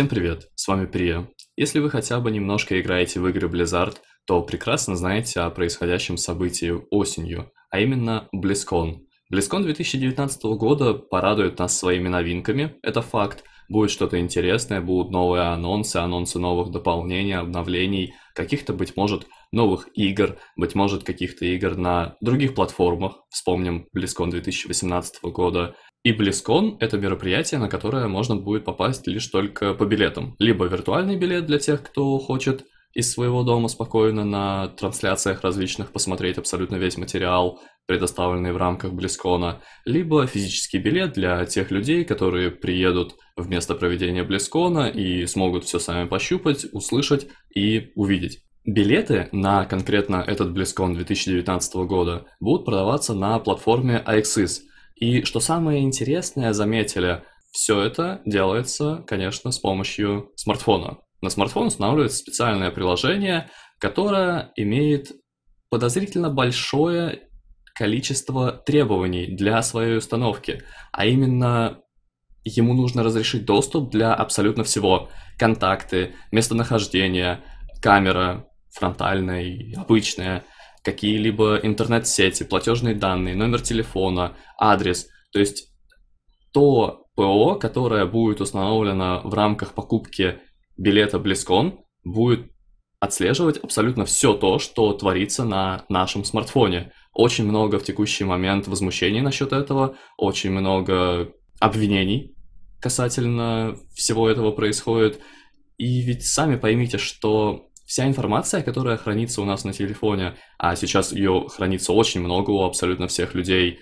Всем привет, с вами Прия. Если вы хотя бы немножко играете в игры Blizzard, то прекрасно знаете о происходящем событии осенью, а именно BlizzCon. BlizzCon 2019 года порадует нас своими новинками, это факт. Будет что-то интересное, будут новые анонсы, анонсы новых дополнений, обновлений, каких-то, быть может, новых игр, быть может, каких-то игр на других платформах. Вспомним BlizzCon 2018 года, и BlizzCon — это мероприятие, на которое можно будет попасть лишь только по билетам. Либо виртуальный билет для тех, кто хочет из своего дома спокойно на трансляциях различных посмотреть абсолютно весь материал, предоставленный в рамках Близкона, либо физический билет для тех людей, которые приедут в место проведения Близкона и смогут все сами пощупать, услышать и увидеть. Билеты на конкретно этот Близкон 2019 года будут продаваться на платформе AXIS – и что самое интересное, заметили, все это делается, конечно, с помощью смартфона. На смартфон устанавливается специальное приложение, которое имеет подозрительно большое количество требований для своей установки, а именно ему нужно разрешить доступ для абсолютно всего. Контакты, местонахождение, камера, фронтальная и обычная – какие-либо интернет-сети, платежные данные, номер телефона, адрес. То есть то ПО, которое будет установлено в рамках покупки билета Близкон, будет отслеживать абсолютно все то, что творится на нашем смартфоне. Очень много в текущий момент возмущений насчет этого, очень много обвинений касательно всего этого происходит. И ведь сами поймите, что вся информация, которая хранится у нас на телефоне, а сейчас ее хранится очень много у абсолютно всех людей,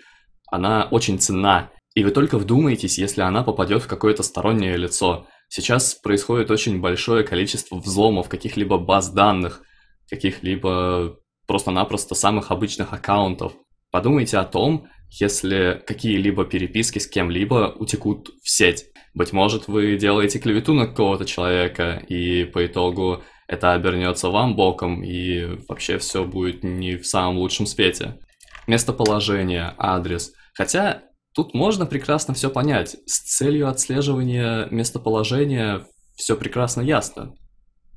она очень ценна. И вы только вдумайтесь, если она попадет в какое-то стороннее лицо. Сейчас происходит очень большое количество взломов каких-либо баз данных, каких-либо просто-напросто самых обычных аккаунтов. Подумайте о том, если какие-либо переписки с кем-либо утекут в сеть. Быть может, вы делаете клевету на какого-то человека, и по итогу это обернется вам боком, и вообще все будет не в самом лучшем свете. Местоположение, адрес. Хотя тут можно прекрасно все понять. С целью отслеживания местоположения все прекрасно ясно.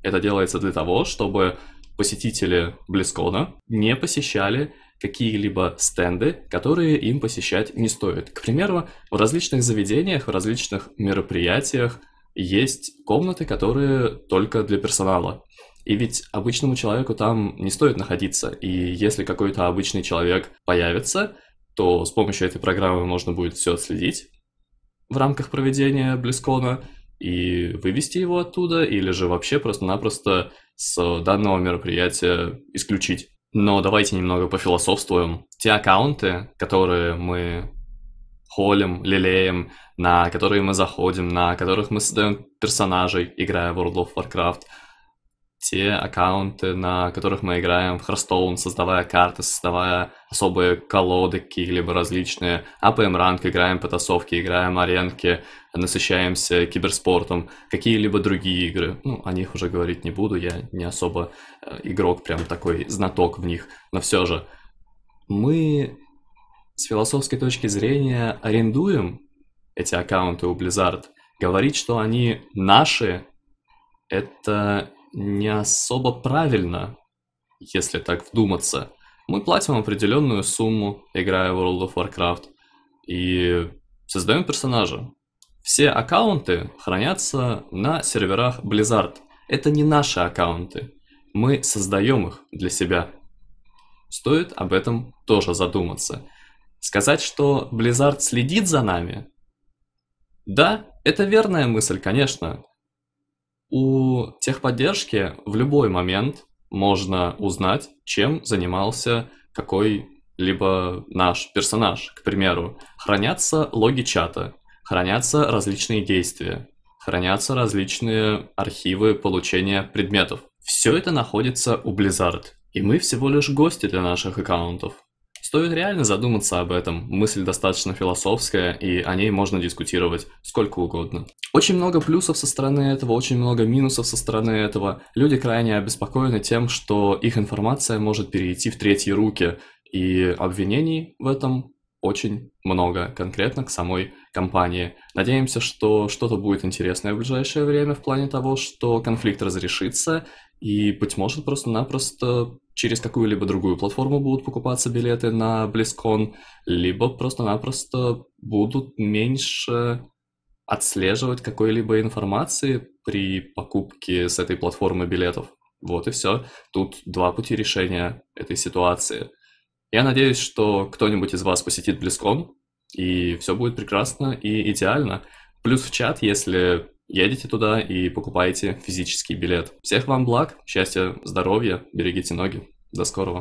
Это делается для того, чтобы посетители Близкона не посещали какие-либо стенды, которые им посещать не стоит. К примеру, в различных заведениях, в различных мероприятиях – есть комнаты, которые только для персонала. И ведь обычному человеку там не стоит находиться. И если какой-то обычный человек появится, то с помощью этой программы можно будет все отследить в рамках проведения Близкона и вывести его оттуда, или же вообще просто-напросто с данного мероприятия исключить. Но давайте немного пофилософствуем. Те аккаунты, которые мы холим, лелеем, на которые мы заходим, на которых мы создаем персонажей, играя в World of Warcraft. Те аккаунты, на которых мы играем в Hearthstone, создавая карты, создавая особые колоды какие-либо различные. АПМ ранг, играем потасовки, играем аренки, насыщаемся киберспортом. Какие-либо другие игры. Ну, о них уже говорить не буду, я не особо э, игрок, прям такой знаток в них. Но все же, мы с философской точки зрения арендуем эти аккаунты у Blizzard. Говорить, что они наши, это не особо правильно, если так вдуматься. Мы платим определенную сумму, играя в World of Warcraft, и создаем персонажа. Все аккаунты хранятся на серверах Blizzard. Это не наши аккаунты. Мы создаем их для себя. Стоит об этом тоже задуматься. Сказать, что Blizzard следит за нами? Да, это верная мысль, конечно. У техподдержки в любой момент можно узнать, чем занимался какой-либо наш персонаж. К примеру, хранятся логи чата, хранятся различные действия, хранятся различные архивы получения предметов. Все это находится у Blizzard, и мы всего лишь гости для наших аккаунтов. Стоит реально задуматься об этом. Мысль достаточно философская, и о ней можно дискутировать сколько угодно. Очень много плюсов со стороны этого, очень много минусов со стороны этого. Люди крайне обеспокоены тем, что их информация может перейти в третьи руки, и обвинений в этом очень много, конкретно к самой компании. Надеемся, что что-то будет интересное в ближайшее время в плане того, что конфликт разрешится, и, быть может, просто-напросто через какую-либо другую платформу будут покупаться билеты на BlizzCon, либо просто-напросто будут меньше отслеживать какой-либо информации при покупке с этой платформы билетов. Вот и все. Тут два пути решения этой ситуации. Я надеюсь, что кто-нибудь из вас посетит BlizzCon, и все будет прекрасно и идеально. Плюс в чат, если едете туда и покупаете физический билет. Всех вам благ, счастья, здоровья, берегите ноги. До скорого.